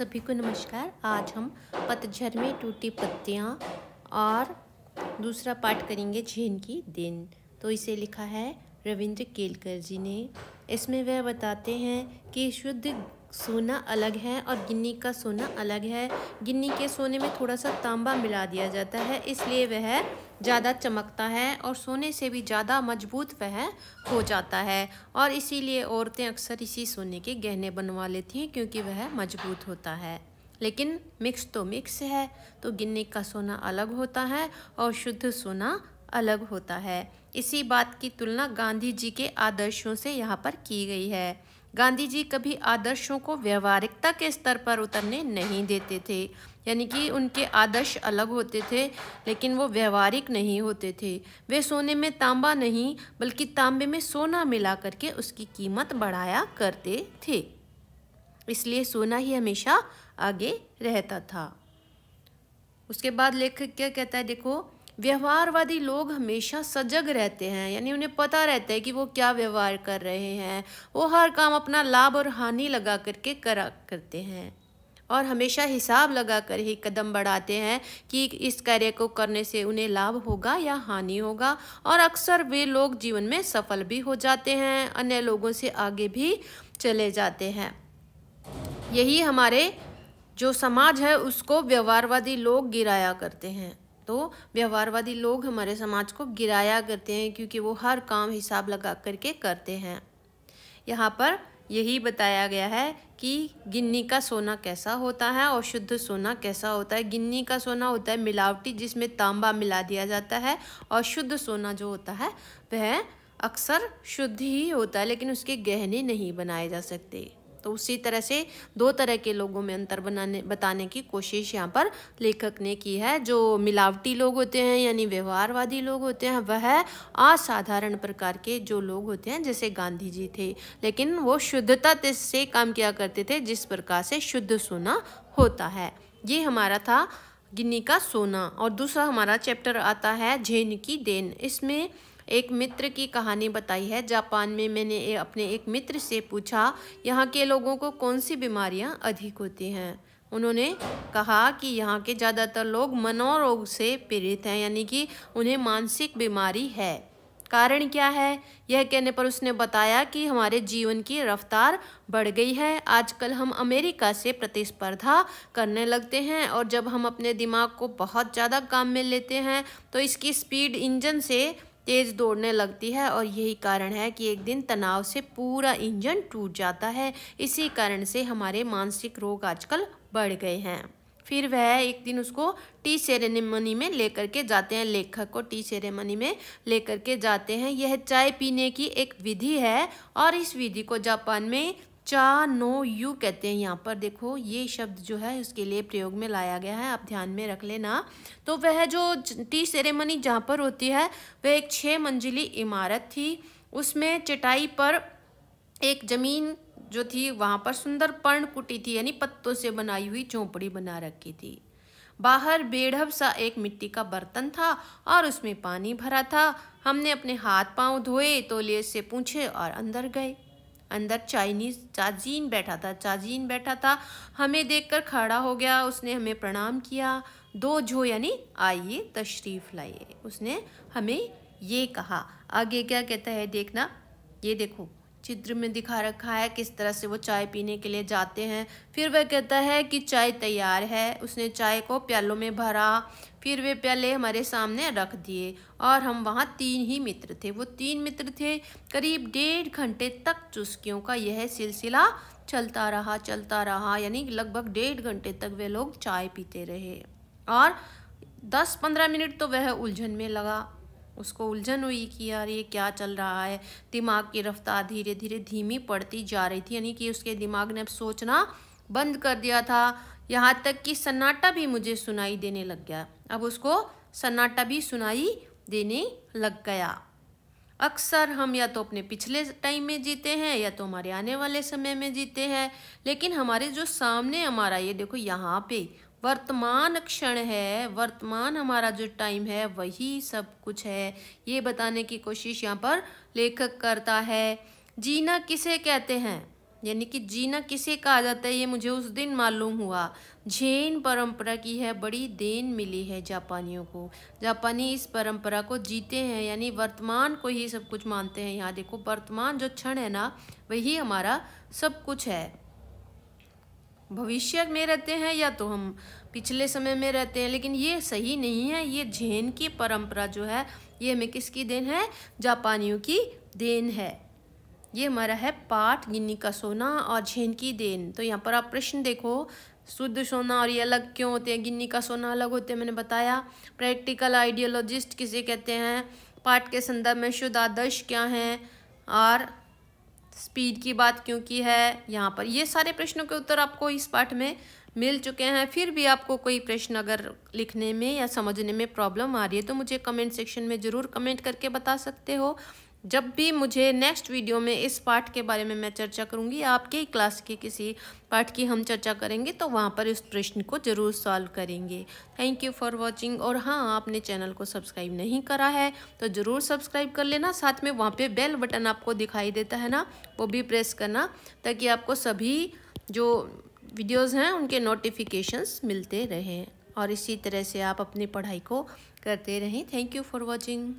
सभी को नमस्कार आज हम पतझर में टूटी पत्तियाँ और दूसरा पाठ करेंगे झेन की दिन तो इसे लिखा है रविंद्र केलकर जी ने इसमें वह बताते हैं कि शुद्ध सोना अलग है और गिन्नी का सोना अलग है गिन्नी के सोने में थोड़ा सा तांबा मिला दिया जाता है इसलिए वह ज़्यादा चमकता है और सोने से भी ज़्यादा मजबूत वह हो जाता है और इसीलिए औरतें अक्सर इसी सोने के गहने बनवा लेती हैं क्योंकि वह मजबूत होता है लेकिन मिक्स तो मिक्स है तो गिन्नी का सोना अलग होता है और शुद्ध सोना अलग होता है इसी बात की तुलना गांधी जी के आदर्शों से यहाँ पर की गई है गांधी जी कभी आदर्शों को व्यवहारिकता के स्तर पर उतरने नहीं देते थे यानी कि उनके आदर्श अलग होते थे लेकिन वो व्यवहारिक नहीं होते थे वे सोने में तांबा नहीं बल्कि तांबे में सोना मिला करके उसकी कीमत बढ़ाया करते थे इसलिए सोना ही हमेशा आगे रहता था उसके बाद लेखक क्या कहता है देखो व्यवहारवादी लोग हमेशा सजग रहते हैं यानी उन्हें पता रहता है कि वो क्या व्यवहार कर रहे हैं वो हर काम अपना लाभ और हानि लगा करके करा करते हैं और हमेशा हिसाब लगा कर ही कदम बढ़ाते हैं कि इस कार्य को करने से उन्हें लाभ होगा या हानि होगा और अक्सर वे लोग जीवन में सफल भी हो जाते हैं अन्य लोगों से आगे भी चले जाते हैं यही हमारे जो समाज है उसको व्यवहारवादी लोग गिराया करते हैं तो व्यवहारवादी लोग हमारे समाज को गिराया करते हैं क्योंकि वो हर काम हिसाब लगा करके करते हैं यहाँ पर यही बताया गया है कि गिन्नी का सोना कैसा होता है और शुद्ध सोना कैसा होता है गिन्नी का सोना होता है मिलावटी जिसमें तांबा मिला दिया जाता है और शुद्ध सोना जो होता है वह अक्सर शुद्ध ही होता है लेकिन उसके गहने नहीं बनाए जा सकते तो उसी तरह से दो तरह के लोगों में अंतर बनाने बताने की कोशिश यहाँ पर लेखक ने की है जो मिलावटी लोग होते हैं यानी व्यवहारवादी लोग होते हैं वह असाधारण प्रकार के जो लोग होते हैं जैसे गांधी जी थे लेकिन वो शुद्धता से काम किया करते थे जिस प्रकार से शुद्ध सोना होता है ये हमारा था गिन्नी का सोना और दूसरा हमारा चैप्टर आता है झेन की देन इसमें एक मित्र की कहानी बताई है जापान में मैंने अपने एक मित्र से पूछा यहाँ के लोगों को कौन सी बीमारियाँ अधिक होती हैं उन्होंने कहा कि यहाँ के ज़्यादातर लोग मनोरोग से पीड़ित हैं यानी कि उन्हें मानसिक बीमारी है कारण क्या है यह कहने पर उसने बताया कि हमारे जीवन की रफ्तार बढ़ गई है आजकल हम अमेरिका से प्रतिस्पर्धा करने लगते हैं और जब हम अपने दिमाग को बहुत ज़्यादा काम में लेते हैं तो इसकी स्पीड इंजन से तेज़ दौड़ने लगती है और यही कारण है कि एक दिन तनाव से पूरा इंजन टूट जाता है इसी कारण से हमारे मानसिक रोग आजकल बढ़ गए हैं फिर वह एक दिन उसको टी सेरेमनी में लेकर के जाते हैं लेखक को टी सेरेमनी में लेकर के जाते हैं यह चाय पीने की एक विधि है और इस विधि को जापान में चा नो यू कहते हैं यहाँ पर देखो ये शब्द जो है उसके लिए प्रयोग में लाया गया है आप ध्यान में रख लेना तो वह जो टी सेरेमनी जहाँ पर होती है वह एक छः मंजिली इमारत थी उसमें चटाई पर एक ज़मीन जो थी वहाँ पर सुंदर पर्ण कुटी थी यानी पत्तों से बनाई हुई झोंपड़ी बना रखी थी बाहर बेढ़व सा एक मिट्टी का बर्तन था और उसमें पानी भरा था हमने अपने हाथ पांव धोए तोलिए से पूछे और अंदर गए अंदर चाइनीज़ चाजीन बैठा था चाजीन बैठा था हमें देखकर खड़ा हो गया उसने हमें प्रणाम किया दो जो यानी आइए तशरीफ़ लाइए उसने हमें ये कहा आगे क्या कहता है देखना ये देखो चित्र में दिखा रखा है किस तरह से वो चाय पीने के लिए जाते हैं फिर वह कहता है कि चाय तैयार है उसने चाय को प्यालों में भरा फिर वे प्याले हमारे सामने रख दिए और हम वहाँ तीन ही मित्र थे वो तीन मित्र थे करीब डेढ़ घंटे तक चुस्कियों का यह सिलसिला चलता रहा चलता रहा यानी लगभग डेढ़ घंटे तक वे लोग चाय पीते रहे और दस पंद्रह मिनट तो वह उलझन में लगा उसको उलझन हुई कि यार ये क्या चल रहा है दिमाग की रफ्तार धीरे धीरे धीमी पड़ती जा रही थी यानी कि उसके दिमाग ने अब सोचना बंद कर दिया था यहाँ तक कि सन्नाटा भी मुझे सुनाई देने लग गया अब उसको सन्नाटा भी सुनाई देने लग गया अक्सर हम या तो अपने पिछले टाइम में जीते हैं या तो हमारे आने वाले समय में जीते हैं लेकिन हमारे जो सामने हमारा ये देखो यहाँ पे वर्तमान क्षण है वर्तमान हमारा जो टाइम है वही सब कुछ है ये बताने की कोशिश यहाँ पर लेखक करता है जीना किसे कहते हैं यानी कि जीना किसे कहा जाता है ये मुझे उस दिन मालूम हुआ झेन परंपरा की है बड़ी देन मिली है जापानियों को जापानी इस परंपरा को जीते हैं यानी वर्तमान को ही सब कुछ मानते हैं यहाँ देखो वर्तमान जो क्षण है ना वही हमारा सब कुछ है भविष्य में रहते हैं या तो हम पिछले समय में रहते हैं लेकिन ये सही नहीं है ये जैन की परंपरा जो है ये हमें किसकी देन है जापानियों की देन है ये हमारा है पाठ गिन्नी का सोना और झेन की देन तो यहाँ पर आप प्रश्न देखो शुद्ध सोना और ये अलग क्यों होते हैं गिन्नी का सोना अलग होते हैं मैंने बताया प्रैक्टिकल आइडियोलॉजिस्ट किसे कहते हैं पाठ के संदर्भ में शुद्ध आदर्श क्या हैं और स्पीड की बात क्यों की है यहाँ पर ये सारे प्रश्नों के उत्तर आपको इस पाठ में मिल चुके हैं फिर भी आपको कोई प्रश्न अगर लिखने में या समझने में प्रॉब्लम आ रही है तो मुझे कमेंट सेक्शन में ज़रूर कमेंट करके बता सकते हो जब भी मुझे नेक्स्ट वीडियो में इस पार्ट के बारे में मैं चर्चा करूंगी आपके ही क्लास के किसी पार्ट की हम चर्चा करेंगे तो वहाँ पर इस प्रश्न को ज़रूर सॉल्व करेंगे थैंक यू फॉर वॉचिंग और हाँ आपने चैनल को सब्सक्राइब नहीं करा है तो ज़रूर सब्सक्राइब कर लेना साथ में वहाँ पे बेल बटन आपको दिखाई देता है ना वो भी प्रेस करना ताकि आपको सभी जो वीडियोज़ हैं उनके नोटिफिकेशंस मिलते रहें और इसी तरह से आप अपनी पढ़ाई को करते रहें थैंक यू फॉर वॉचिंग